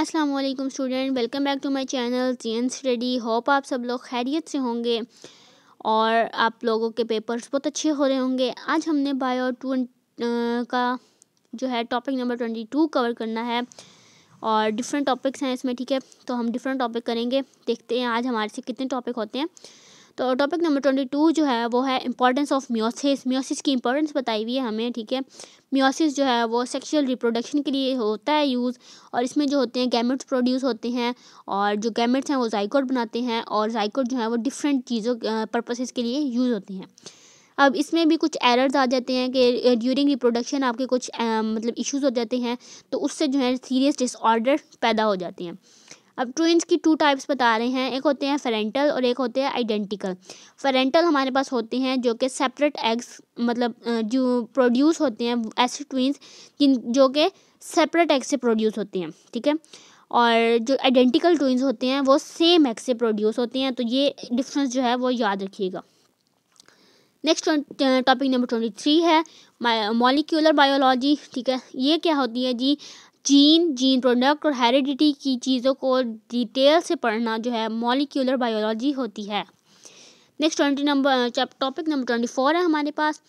अस्सलाम वालेकुम student welcome back to my channel G N study hope आप सब लोग खैरियत से होंगे और आप लोगों के पेपर्स बहुत अच्छे हो रहे होंगे आज हमने बायो टू का जो है topic number twenty two cover करना है और डिफरेंट टॉपिक्स हैं इसमें ठीक है तो हम डिफरेंट टॉपिक करेंगे देखते हैं आज हमारे से कितने टॉपिक होते हैं तो टॉपिक नंबर ट्वेंटी टू जो है वो है इंपॉर्टेंस ऑफ म्योसिस म्योसिस की इंपॉर्टेंस बताई हुई है हमें ठीक है म्योसिस जो है वो सेक्सुअल रिप्रोडक्शन के लिए होता है यूज़ और इसमें जो होते हैं गैमेट्स प्रोड्यूस होते हैं और जो गैमेट्स हैं वो जाइकोड बनाते हैं और जाइकोड जो है वो डिफरेंट चीज़ों पर्पसेस के लिए यूज़ होते हैं अब इसमें भी कुछ एरर्स आ जाते हैं कि ड्यूरिंग रिप्रोडक्शन आपके कुछ आ, मतलब इश्यूज हो जाते हैं तो उससे जो है सीरियस डिसऑर्डर पैदा हो जाते हैं अब ट्विंस की टू टाइप्स बता रहे हैं एक होते हैं फेरेंटल और एक होते हैं आइडेंटिकल फेरेंटल हमारे पास होते हैं जो कि सेपरेट एग्स मतलब जो प्रोड्यूस होते हैं ऐसे ट्विंस जिन जो कि सेपरेट एग से प्रोड्यूस होते हैं ठीक है और जो आइडेंटिकल ट्विंस होते हैं वो सेम एग से प्रोड्यूस होते हैं तो ये डिफ्रेंस जो है वो याद रखिएगा next topic number twenty three है मॉलिक्यूलर बायोलॉजी ठीक है ये क्या होती है जी जीन जीन प्रोडक्ट और हेरिडिटी की चीज़ों को डिटेल से पढ़ना जो है मॉलिक्यूलर बायोलॉजी होती है next twenty number topic number twenty four है हमारे पास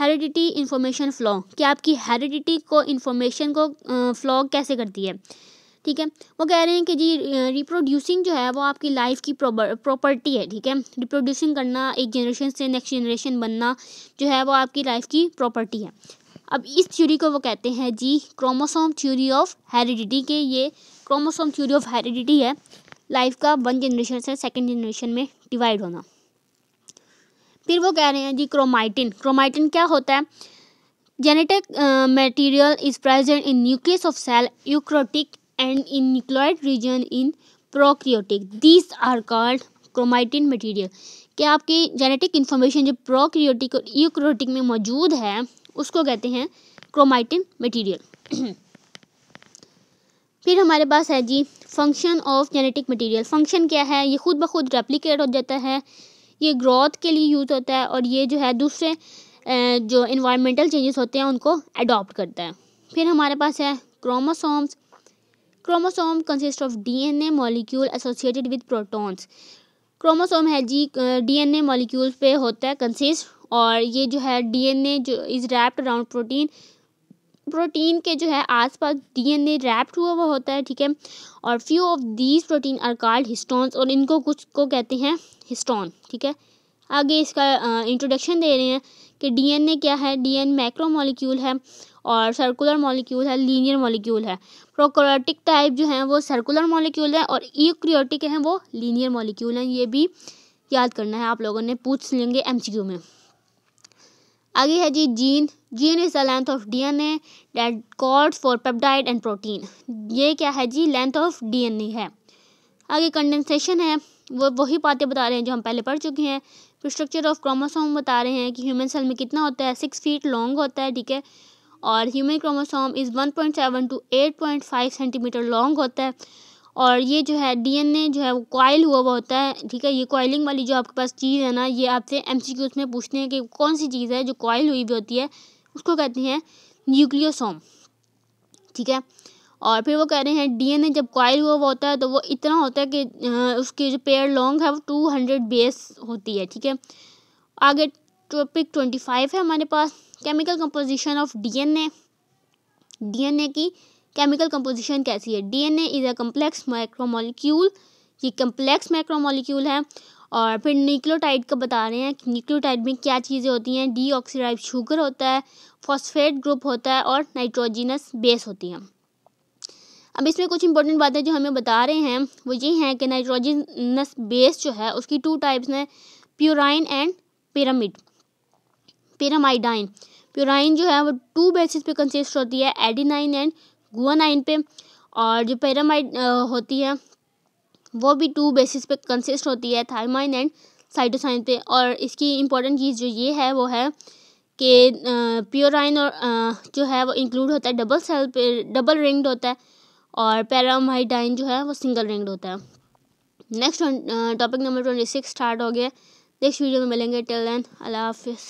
हेरिडिटी इन्फॉर्मेशन फ्लो कि आपकी हेरिडिटी को इन्फॉर्मेशन को फ्लो uh, कैसे करती है ठीक है वो कह रहे हैं कि जी रिप्रोड्यूसिंग uh, जो है वो आपकी लाइफ की प्रॉपर्टी है ठीक है रिप्रोड्यूसिंग करना एक जनरेशन से नेक्स्ट जनरेशन बनना जो है वो आपकी लाइफ की प्रॉपर्टी है अब इस थ्योरी को वो कहते हैं जी क्रोमोसोम थ्योरी ऑफ हेरिडिटी के ये क्रोमोसोम थ्योरी ऑफ हेरिडिटी है लाइफ का वन जनरेशन से सेकेंड जनरेशन में डिवाइड होना फिर वो कह रहे हैं जी क्रोमाइटिन क्रोमाइटिन क्या होता है genetic material is present in nucleus of cell eukaryotic and in nucleoid region in prokaryotic this are called chromatin material क्या आपकी जेनेटिक इन्फॉर्मेशन जो प्रोक्रियोटिक और यूक्रोटिक में मौजूद है उसको कहते हैं क्रोमाइटिन मटेरियल फिर हमारे पास है जी function of genetic material function क्या है ये खुद ब खुद रेप्लिकेट हो जाता है ये ग्रोथ के लिए यूज़ होता है और ये जो है दूसरे जो इन्वायरमेंटल चेंजेस होते हैं उनको अडॉप्ट करता है फिर हमारे पास है chromosomes chromosome consist of DNA molecule associated with protons chromosome है जी डीएनए मॉलिक्यूल्स पे होता है कंसिस्ट और ये जो है डीएनए जो is wrapped around protein protein के जो है आसपास डीएनए रैप्ड हुआ हुआ होता है ठीक है और few of these protein are called histones और इनको कुछ को कहते हैं हिस्टोन ठीक है आगे इसका इंट्रोडक्शन दे रहे हैं कि डीएनए क्या है डीएन मैक्रो मॉलिक्यूल है और सर्कुलर मॉलिक्यूल है लीनियर मॉलिक्यूल है प्रोक्रियोटिक टाइप जो हैं वो सर्कुलर मॉलिक्यूल है और ईक्रियोटिक हैं वो लीनियर मॉलिक्यूल हैं ये भी याद करना है आप लोगों ने पूछ लेंगे एमसीक्यू में आगे है जी gene gene is the length of DNA that codes for peptide and protein ये क्या है जी लेंथ ऑफ डीएनए है आगे कंडेंसेशन है वो वही बातें बता रहे हैं जो हम पहले पढ़ चुके हैं फिर स्ट्रक्चर ऑफ क्रोमोसोम बता रहे हैं कि ह्यूमन सेल में कितना होता है सिक्स फीट लॉन्ग होता है ठीक है और human chromosome is one point seven to eight point five centimetre long होता है और ये जो है डीएनए जो है वो कॉयल हुआ हुआ होता है ठीक है ये कॉयलिंग वाली जो आपके पास चीज़ है ना ये आपसे एमसीक्यूज में पूछते हैं कि कौन सी चीज़ है जो कॉयल हुई भी होती है उसको कहते हैं न्यूक्लियोसोम ठीक है और फिर वो कह रहे हैं डीएनए जब कॉयल हुआ हुआ होता है तो वो इतना होता है कि उसकी जो पेयर लॉन्ग है वो टू हंड्रेड बेस होती है ठीक है आगे टॉपिक ट्वेंटी फाइव है हमारे पास chemical composition of N A की केमिकल कंपोजिशन कैसी है DNA is a complex micromolecule ये कम्प्लेक्स माइक्रोमोलिक्यूल है और फिर न्यूक्लियोटाइड का बता रहे हैं कि न्यूक्लियोटाइड में क्या चीज़ें होती हैं डी ऑक्सीडाइड शुगर होता है फॉस्फेट ग्रुप होता है और नाइट्रोजिनस बेस होती हैं अब इसमें कुछ इंपॉर्टेंट बातें जो हमें बता रहे हैं वो ये हैं कि नाइट्रोजिनस बेस जो है उसकी टू टाइप्स हैं प्योराइन एंड पिरामिड पिरामाइडाइन प्योराइन जो है वो टू बेसिस पे कंसिस्ट होती है एडिनाइन एंड गुआ नाइन पे और जो पैरामाइड होती है वो भी टू बेसिस पे कंसिस्ट होती है थायमाइन एंड साइटोसाइन पे और इसकी इम्पोर्टेंट चीज़ जो ये है वो है कि प्योराइन और आ, जो है वो इंक्लूड होता है डबल सेल पे डबल रिंग्ड होता है और पैरामाइडाइन जो है वो सिंगल रिंग्ड होता है next topic number twenty six start हो गया नेक्स्ट वीडियो में मिलेंगे टिल देन अल्लाह हाफिज़